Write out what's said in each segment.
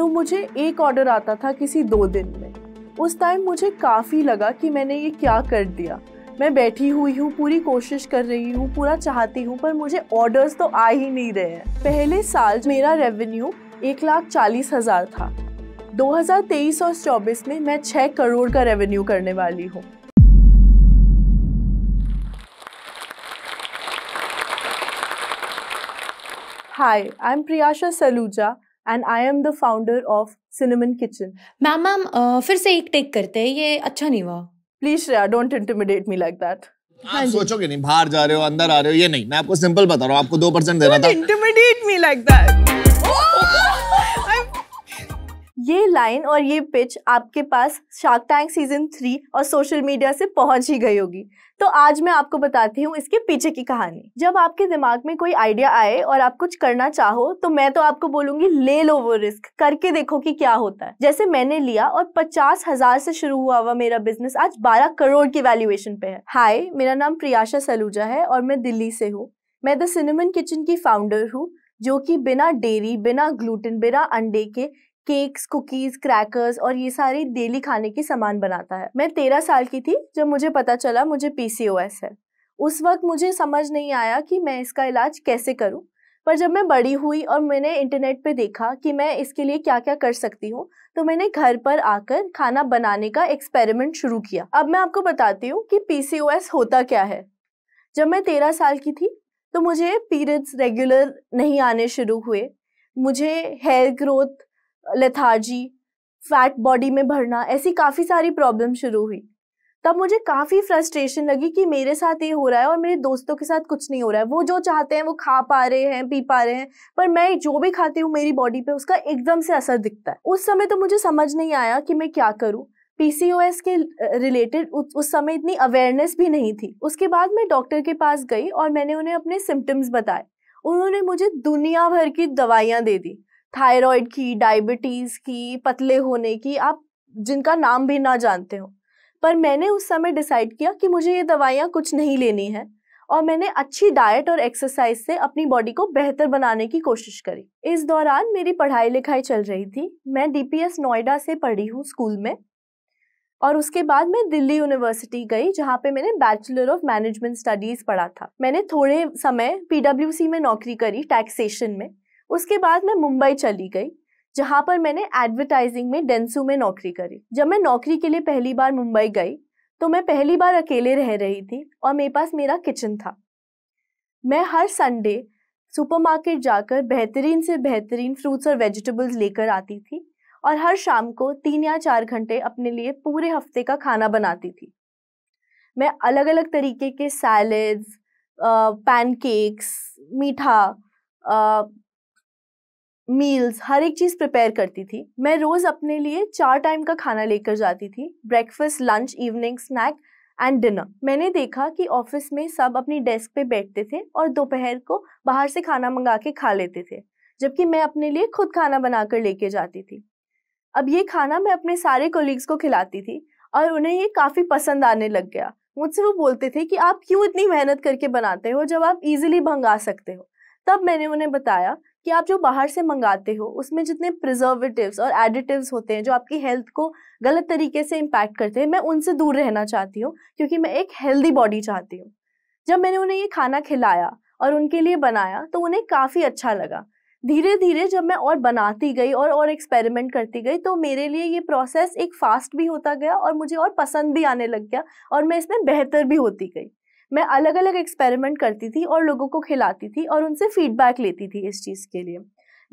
तो मुझे एक ऑर्डर आता था किसी दो दिन में उस टाइम मुझे काफ़ी लगा कि मैंने ये क्या कर दिया मैं बैठी हुई हूँ पूरी कोशिश कर रही हूँ पूरा चाहती हूँ पर मुझे ऑर्डर्स तो आ ही नहीं रहे हैं पहले साल मेरा रेवेन्यू एक लाख चालीस हज़ार था 2023 और 24 में मैं छः करोड़ का रेवेन्यू करने वाली हूँ hi I am Priyasha Saluja and I am the founder of Cinnamon Kitchen ma'am ma'am फिर से एक टेक करते हैं ये अच्छा नहीं हुआ please Shreya don't intimidate me like that आप हाँ सोचोगे नहीं बाहर जा रहे हो अंदर आ रहे हो ये नहीं मैं आपको सिंपल बता रहा हूँ आपको दो परसेंट देना था इंटिमिडेट मी लाइक दैट ये लाइन और ये पिच आपके पास शार्क टैंक सीजन थ्री और सोशल मीडिया से पहुंच ही गई होगी तो आज मैं आपको बताती हूँ इसके पीछे की कहानी जब आपके दिमाग में कोई आइडिया आए और आप कुछ करना चाहो तो मैं तो आपको बोलूंगी ले लो वो रिस्क करके देखो कि क्या होता है जैसे मैंने लिया और पचास हजार से शुरू हुआ हुआ मेरा बिजनेस आज बारह करोड़ की वैल्यूएशन पे है हाय मेरा नाम प्रियाशा सलूजा है और मैं दिल्ली से हूँ मैं द सिनेमन किचन की फाउंडर हूँ जो कि बिना डेरी बिना ग्लूटेन बिना अंडे के केक्स कुकीज क्रैकर्स और ये सारे डेली खाने के सामान बनाता है मैं तेरह साल की थी जब मुझे पता चला मुझे पीसीओएस है उस वक्त मुझे समझ नहीं आया कि मैं इसका इलाज कैसे करूं पर जब मैं बड़ी हुई और मैंने इंटरनेट पे देखा कि मैं इसके लिए क्या क्या कर सकती हूँ तो मैंने घर पर आकर खाना बनाने का एक्सपेरिमेंट शुरू किया अब मैं आपको बताती हूँ कि पी होता क्या है जब मैं तेरह साल की थी तो मुझे पीरियड्स रेगुलर नहीं आने शुरू हुए मुझे hair growth lethargy fat body में भरना ऐसी काफ़ी सारी प्रॉब्लम शुरू हुई तब मुझे काफ़ी फ्रस्ट्रेशन लगी कि मेरे साथ ये हो रहा है और मेरे दोस्तों के साथ कुछ नहीं हो रहा है वो जो चाहते हैं वो खा पा रहे हैं पी पा रहे हैं पर मैं जो भी खाती हूँ मेरी बॉडी पे उसका एकदम से असर दिखता है उस समय तो मुझे समझ नहीं आया कि मैं क्या करूँ पी के रिलेटेड उस समय इतनी अवेयरनेस भी नहीं थी उसके बाद मैं डॉक्टर के पास गई और मैंने उन्हें अपने सिम्टम्स बताए उन्होंने मुझे दुनिया भर की दवाइयाँ दे दी थायराइड की डायबिटीज़ की पतले होने की आप जिनका नाम भी ना जानते हो पर मैंने उस समय डिसाइड किया कि मुझे ये दवाइयाँ कुछ नहीं लेनी है और मैंने अच्छी डाइट और एक्सरसाइज से अपनी बॉडी को बेहतर बनाने की कोशिश करी इस दौरान मेरी पढ़ाई लिखाई चल रही थी मैं डी नोएडा से पढ़ी हूँ स्कूल में और उसके बाद मैं दिल्ली यूनिवर्सिटी गई जहाँ पे मैंने बैचलर ऑफ मैनेजमेंट स्टडीज़ पढ़ा था मैंने थोड़े समय पीडब्ल्यूसी में नौकरी करी टैक्सेशन में उसके बाद मैं मुंबई चली गई जहाँ पर मैंने एडवर्टाइजिंग में डेंसू में नौकरी करी जब मैं नौकरी के लिए पहली बार मुंबई गई तो मैं पहली बार अकेले रह रही थी और मेरे पास मेरा किचन था मैं हर संडे सुपरमार्केट जाकर बेहतरीन से बेहतरीन फ्रूट्स और वेजिटेबल्स लेकर आती थी और हर शाम को तीन या चार घंटे अपने लिए पूरे हफ्ते का खाना बनाती थी मैं अलग अलग तरीके के सैलड्स पैनकेक्स मीठा मील्स हर एक चीज़ प्रिपेयर करती थी मैं रोज़ अपने लिए चार टाइम का खाना लेकर जाती थी breakfast lunch evening snack and dinner मैंने देखा कि ऑफिस में सब अपनी डेस्क पे बैठते थे और दोपहर को बाहर से खाना मंगा के खा लेते थे जबकि मैं अपने लिए खुद खाना बनाकर लेके जाती थी अब ये खाना मैं अपने सारे कोलीग्स को खिलाती थी और उन्हें ये काफ़ी पसंद आने लग गया मुझसे वो बोलते थे कि आप क्यों इतनी मेहनत करके बनाते हो जब आप इजीली भंगा सकते हो तब मैंने उन्हें बताया कि आप जो बाहर से मंगाते हो उसमें जितने प्रिजर्वेटिव्स और एडिटिव्स होते हैं जो आपकी हेल्थ को गलत तरीके से इम्पैक्ट करते हैं मैं उनसे दूर रहना चाहती हूँ क्योंकि मैं एक हेल्दी बॉडी चाहती हूँ जब मैंने उन्हें ये खाना खिलाया और उनके लिए बनाया तो उन्हें काफ़ी अच्छा लगा धीरे धीरे जब मैं और बनाती गई और और एक्सपेरिमेंट करती गई तो मेरे लिए ये प्रोसेस एक फास्ट भी होता गया और मुझे और पसंद भी आने लग गया और मैं इसमें बेहतर भी होती गई मैं अलग अलग एक्सपेरिमेंट करती थी और लोगों को खिलाती थी और उनसे फीडबैक लेती थी इस चीज़ के लिए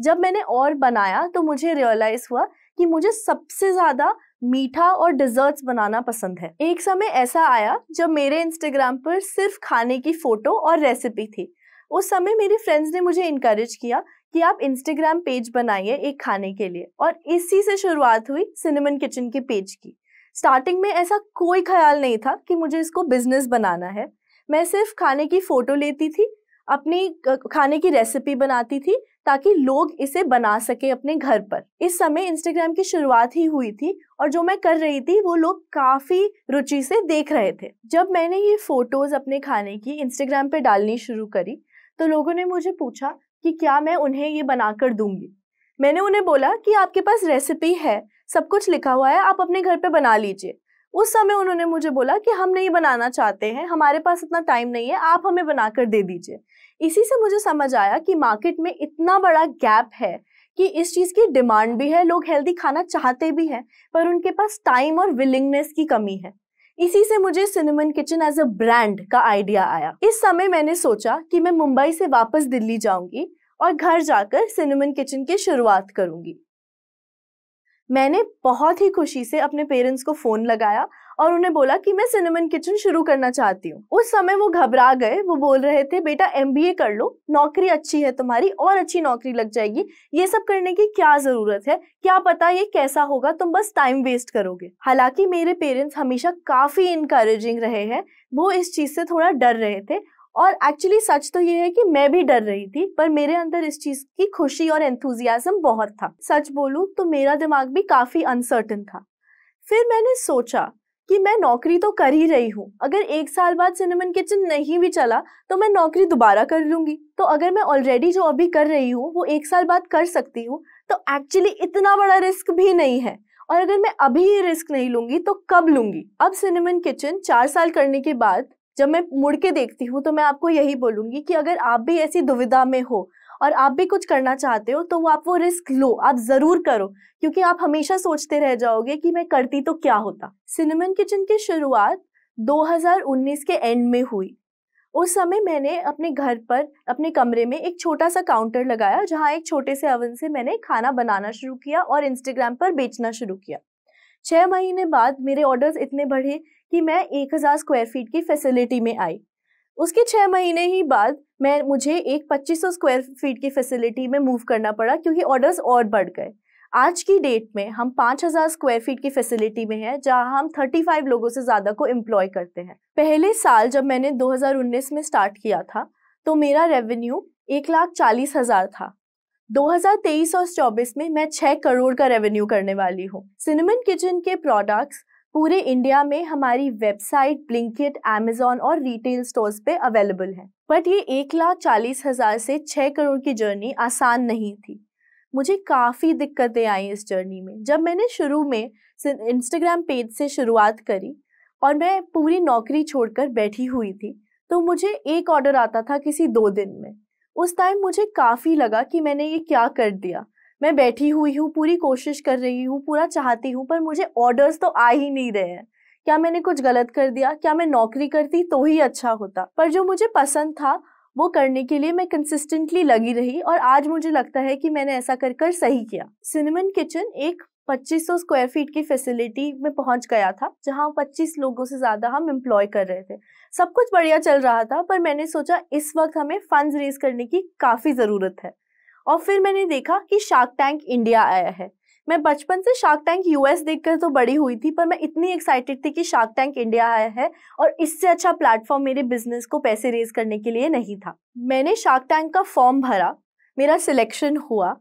जब मैंने और बनाया तो मुझे रियलाइज़ हुआ कि मुझे सबसे ज़्यादा मीठा और डिज़र्ट्स बनाना पसंद है एक समय ऐसा आया जब मेरे इंस्टाग्राम पर सिर्फ खाने की फ़ोटो और रेसिपी थी उस समय मेरी फ्रेंड्स ने मुझे इनक्रेज किया कि आप इंस्टाग्राम पेज बनाइए एक खाने के लिए और इसी से शुरुआत हुई सिनेमन किचन के पेज की स्टार्टिंग में ऐसा कोई ख्याल नहीं था कि मुझे इसको बिजनेस बनाना है मैं सिर्फ खाने की फ़ोटो लेती थी अपनी खाने की रेसिपी बनाती थी ताकि लोग इसे बना सके अपने घर पर इस समय इंस्टाग्राम की शुरुआत ही हुई थी और जो मैं कर रही थी वो लोग काफ़ी रुचि से देख रहे थे जब मैंने ये फ़ोटोज़ अपने खाने की इंस्टाग्राम पे डालनी शुरू करी तो लोगों ने मुझे पूछा कि क्या मैं उन्हें ये बनाकर दूंगी मैंने उन्हें बोला कि आपके पास रेसिपी है सब कुछ लिखा हुआ है आप अपने घर पे बना लीजिए उस समय उन्होंने मुझे बोला कि हम नहीं बनाना चाहते हैं हमारे पास इतना टाइम नहीं है आप हमें बनाकर दे दीजिए इसी से मुझे समझ आया कि मार्केट में इतना बड़ा गैप है कि इस चीज़ की डिमांड भी है लोग हेल्दी खाना चाहते भी हैं पर उनके पास टाइम और विलिंगनेस की कमी है इसी से मुझे Cinnamon Kitchen as a brand का आइडिया आया इस समय मैंने सोचा कि मैं मुंबई से वापस दिल्ली जाऊंगी और घर जाकर सिनेमन किचन की शुरुआत करूंगी मैंने बहुत ही खुशी से अपने पेरेंट्स को फ़ोन लगाया और उन्हें बोला कि मैं सिनेमन किचन शुरू करना चाहती हूँ उस समय वो घबरा गए वो बोल रहे थे बेटा एम कर लो नौकरी अच्छी है तुम्हारी और अच्छी नौकरी लग जाएगी ये सब करने की क्या ज़रूरत है क्या पता ये कैसा होगा तुम बस टाइम वेस्ट करोगे हालांकि मेरे पेरेंट्स हमेशा काफ़ी इनकरेजिंग रहे हैं वो इस चीज़ से थोड़ा डर रहे थे और एक्चुअली सच तो ये है कि मैं भी डर रही थी पर मेरे अंदर इस चीज की खुशी और एंथुजियाजम बहुत था सच बोलू तो मेरा दिमाग भी काफी अनसर्टन था फिर मैंने सोचा कि मैं नौकरी तो कर ही रही हूँ अगर एक साल बाद सिनेमन किचन नहीं भी चला तो मैं नौकरी दोबारा कर लूंगी तो अगर मैं ऑलरेडी जो अभी कर रही हूँ वो एक साल बाद कर सकती हूँ तो एक्चुअली इतना बड़ा रिस्क भी नहीं है और अगर मैं अभी ये रिस्क नहीं लूंगी तो कब लूंगी अब सिनेमन किचन चार साल करने के बाद जब मैं मुड़ के देखती हूँ तो मैं आपको यही बोलूँगी कि अगर आप भी ऐसी दुविधा में हो और आप भी कुछ करना चाहते हो तो वो आप वो रिस्क लो आप ज़रूर करो क्योंकि आप हमेशा सोचते रह जाओगे कि मैं करती तो क्या होता सिनेमन किचन की शुरुआत 2019 के एंड में हुई उस समय मैंने अपने घर पर अपने कमरे में एक छोटा सा काउंटर लगाया जहाँ एक छोटे से अवन से मैंने खाना बनाना शुरू किया और इंस्टाग्राम पर बेचना शुरू किया छः महीने बाद मेरे ऑर्डर्स इतने बढ़े कि मैं 1000 स्क्वायर फीट की फैसिलिटी में आई उसके छः महीने ही बाद मैं मुझे एक 2500 स्क्वायर फीट की फैसिलिटी में मूव करना पड़ा क्योंकि ऑर्डर्स और बढ़ गए आज की डेट में हम 5000 स्क्वायर फीट की फैसिलिटी में हैं जहां हम 35 लोगों से ज़्यादा को एम्प्लॉय करते हैं पहले साल जब मैंने 2019 में स्टार्ट किया था तो मेरा रेवेन्यू एक लाख चालीस हज़ार था 2023 और 24 में मैं 6 करोड़ का रेवेन्यू करने वाली हूँ सिनेमन किचन के प्रोडक्ट्स पूरे इंडिया में हमारी वेबसाइट ब्लिंकिट एमेजॉन और रिटेल स्टोर्स पे अवेलेबल है बट ये एक लाख चालीस हजार से छः करोड़ की जर्नी आसान नहीं थी मुझे काफ़ी दिक्कतें आई इस जर्नी में जब मैंने शुरू में इंस्टाग्राम पेज से शुरुआत करी और मैं पूरी नौकरी छोड़कर बैठी हुई थी तो मुझे एक ऑर्डर आता था किसी दो दिन में उस टाइम मुझे काफ़ी लगा कि मैंने ये क्या कर दिया मैं बैठी हुई हूँ पूरी कोशिश कर रही हूँ पूरा चाहती हूँ पर मुझे ऑर्डर्स तो आ ही नहीं रहे हैं क्या मैंने कुछ गलत कर दिया क्या मैं नौकरी करती तो ही अच्छा होता पर जो मुझे पसंद था वो करने के लिए मैं कंसिस्टेंटली लगी रही और आज मुझे लगता है कि मैंने ऐसा कर कर सही किया सिनेमन किचन एक 2500 स्क्वायर फीट की फैसिलिटी में पहुंच गया था जहां 25 लोगों से ज़्यादा हम एम्प्लॉय कर रहे थे सब कुछ बढ़िया चल रहा था पर मैंने सोचा इस वक्त हमें फंड्स रेज करने की काफ़ी ज़रूरत है और फिर मैंने देखा कि शार्क टैंक इंडिया आया है मैं बचपन से शार्क टैंक यूएस देखकर तो बड़ी हुई थी पर मैं इतनी एक्साइटेड थी कि शार्क टैंक इंडिया आया है और इससे अच्छा प्लेटफॉर्म मेरे बिजनेस को पैसे रेज करने के लिए नहीं था मैंने शार्क टैंक का फॉर्म भरा मेरा सिलेक्शन हुआ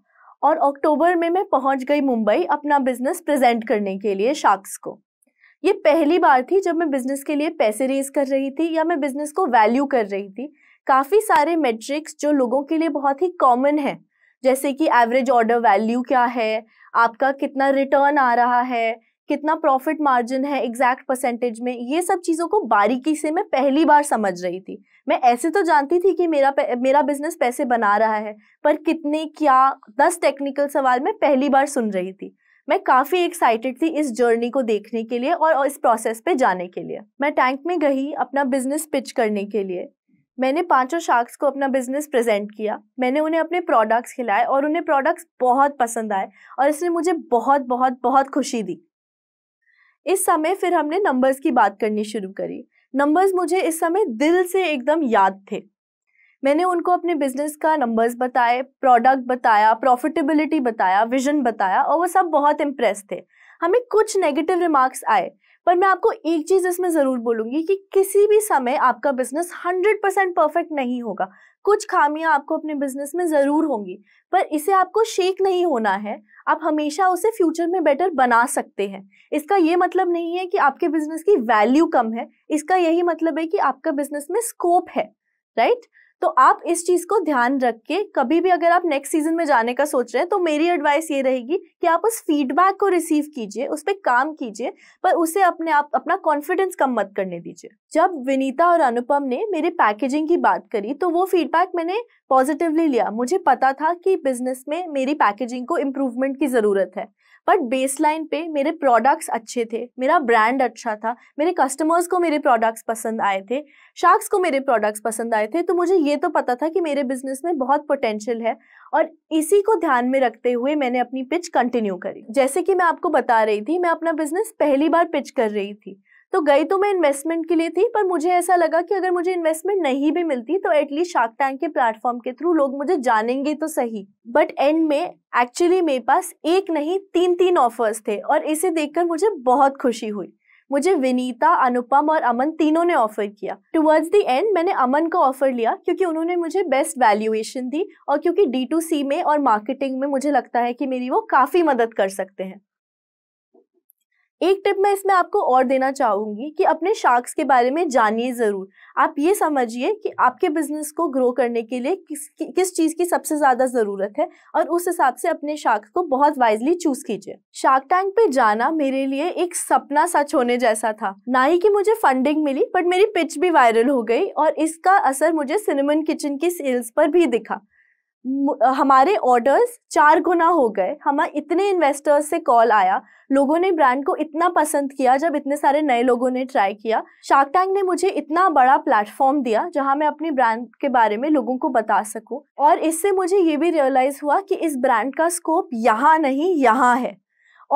और अक्टूबर में मैं पहुंच गई मुंबई अपना बिजनेस प्रेजेंट करने के लिए शार्क्स को ये पहली बार थी जब मैं बिजनेस के लिए पैसे रेज कर रही थी या मैं बिजनेस को वैल्यू कर रही थी काफ़ी सारे मेट्रिक्स जो लोगों के लिए बहुत ही कॉमन है जैसे कि एवरेज ऑर्डर वैल्यू क्या है आपका कितना रिटर्न आ रहा है कितना प्रॉफिट मार्जिन है एग्जैक्ट परसेंटेज में ये सब चीज़ों को बारीकी से मैं पहली बार समझ रही थी मैं ऐसे तो जानती थी कि मेरा मेरा बिजनेस पैसे बना रहा है पर कितने क्या दस टेक्निकल सवाल मैं पहली बार सुन रही थी मैं काफ़ी एक्साइटेड थी इस जर्नी को देखने के लिए और इस प्रोसेस पे जाने के लिए मैं टैंक में गई अपना बिजनेस पिच करने के लिए मैंने पांचों शार्क्स को अपना बिजनेस प्रेजेंट किया मैंने उन्हें अपने प्रोडक्ट्स खिलाए और उन्हें प्रोडक्ट्स बहुत पसंद आए और इसने मुझे बहुत बहुत बहुत खुशी दी इस समय फिर हमने नंबर्स की बात करनी शुरू करी नंबर्स मुझे इस समय दिल से एकदम याद थे मैंने उनको अपने बिजनेस का नंबर्स बताए प्रोडक्ट बताया प्रॉफिटेबिलिटी बताया विजन बताया और वो सब बहुत इम्प्रेस थे हमें कुछ नेगेटिव रिमार्क्स आए पर मैं आपको एक चीज इसमें जरूर बोलूंगी कि किसी भी समय आपका बिजनेस 100% परफेक्ट नहीं होगा कुछ खामियां आपको अपने बिजनेस में जरूर होंगी पर इसे आपको शेक नहीं होना है आप हमेशा उसे फ्यूचर में बेटर बना सकते हैं इसका ये मतलब नहीं है कि आपके बिजनेस की वैल्यू कम है इसका यही मतलब है कि आपका बिजनेस में स्कोप है राइट right? तो आप इस चीज को ध्यान रख के कभी भी अगर आप नेक्स्ट सीजन में जाने का सोच रहे हैं तो मेरी एडवाइस ये रहेगी कि आप उस फीडबैक को रिसीव कीजिए उस पर काम कीजिए पर उसे अपने आप अपना कॉन्फिडेंस कम मत करने दीजिए जब विनीता और अनुपम ने मेरे पैकेजिंग की बात करी तो वो फीडबैक मैंने पॉजिटिवली लिया मुझे पता था कि बिजनेस में मेरी पैकेजिंग को इम्प्रूवमेंट की जरूरत है बट बेसलाइन पे मेरे प्रोडक्ट्स अच्छे थे मेरा ब्रांड अच्छा था मेरे कस्टमर्स को मेरे प्रोडक्ट्स पसंद आए थे शार्क्स को मेरे प्रोडक्ट्स पसंद आए थे तो मुझे ये तो पता था कि मेरे बिजनेस में बहुत पोटेंशियल है और इसी को ध्यान में रखते हुए मैंने अपनी पिच कंटिन्यू करी जैसे कि मैं आपको बता रही थी मैं अपना बिजनेस पहली बार पिच कर रही थी तो गई तो मैं इन्वेस्टमेंट के लिए थी पर मुझे ऐसा लगा कि अगर मुझे इन्वेस्टमेंट नहीं भी मिलती तो एटलीस्ट शार्क टैंक के प्लेटफॉर्म के थ्रू लोग मुझे जानेंगे तो सही बट एंड में एक्चुअली मेरे पास एक नहीं तीन तीन ऑफर्स थे और इसे देखकर मुझे बहुत खुशी हुई मुझे विनीता अनुपम और अमन तीनों ने ऑफर किया टुवर्ड्स दी एंड मैंने अमन का ऑफर लिया क्योंकि उन्होंने मुझे बेस्ट वैल्यूएशन दी और क्योंकि डी टू सी में और मार्केटिंग में मुझे लगता है कि मेरी वो काफ़ी मदद कर सकते हैं एक टिप मैं इसमें आपको और देना चाहूंगी कि अपने शार्क्स के बारे में जानिए ज़रूर आप ये समझिए कि आपके बिजनेस को ग्रो करने के लिए किस कि, किस चीज़ की सबसे ज़्यादा ज़रूरत है और उस हिसाब से अपने शार्क को बहुत वाइजली चूज़ कीजिए शार्क टैंक पे जाना मेरे लिए एक सपना सच होने जैसा था ना ही कि मुझे फंडिंग मिली बट मेरी पिच भी वायरल हो गई और इसका असर मुझे सिनेमन किचन की सेल्स पर भी दिखा हमारे ऑर्डर्स चार गुना हो गए हम इतने इन्वेस्टर्स से कॉल आया लोगों ने ब्रांड को इतना पसंद किया जब इतने सारे नए लोगों ने ट्राई किया शार्क टैंक ने मुझे इतना बड़ा प्लेटफॉर्म दिया जहां मैं अपने ब्रांड के बारे में लोगों को बता सकूं और इससे मुझे ये भी रियलाइज़ हुआ कि इस ब्रांड का स्कोप यहाँ नहीं यहाँ है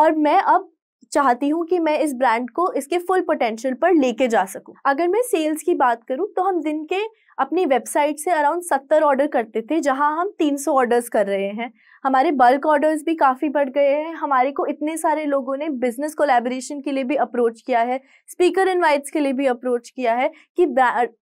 और मैं अब चाहती हूँ कि मैं इस ब्रांड को इसके फुल पोटेंशियल पर लेके जा सकूँ अगर मैं सेल्स की बात करूँ तो हम दिन के अपनी वेबसाइट से अराउंड सत्तर ऑर्डर करते थे जहाँ हम तीन सौ ऑर्डर्स कर रहे हैं हमारे बल्क ऑर्डर्स भी काफ़ी बढ़ गए हैं हमारे को इतने सारे लोगों ने बिजनेस कोलेबोरेशन के लिए भी अप्रोच किया है स्पीकर इनवाइट्स के लिए भी अप्रोच किया है कि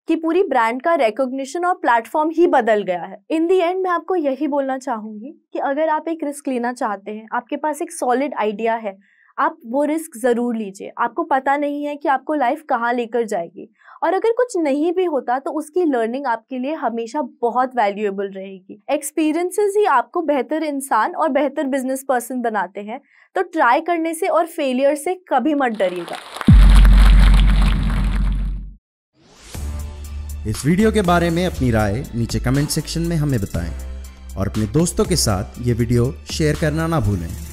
कि पूरी ब्रांड का रिकोगनीशन और प्लेटफॉर्म ही बदल गया है इन दी एंड मैं आपको यही बोलना चाहूँगी कि अगर आप एक रिस्क लेना चाहते हैं आपके पास एक सॉलिड आइडिया है आप वो रिस्क ज़रूर लीजिए आपको पता नहीं है कि आपको लाइफ कहाँ लेकर जाएगी और अगर कुछ नहीं भी होता तो उसकी लर्निंग आपके लिए हमेशा बहुत वैल्यूएबल रहेगी एक्सपीरियंसेस ही आपको बेहतर इंसान और बेहतर बिजनेस पर्सन बनाते हैं तो ट्राई करने से और फेलियर से कभी मत डरिएगा इस वीडियो के बारे में अपनी राय नीचे कमेंट सेक्शन में हमें बताएं और अपने दोस्तों के साथ ये वीडियो शेयर करना ना भूलें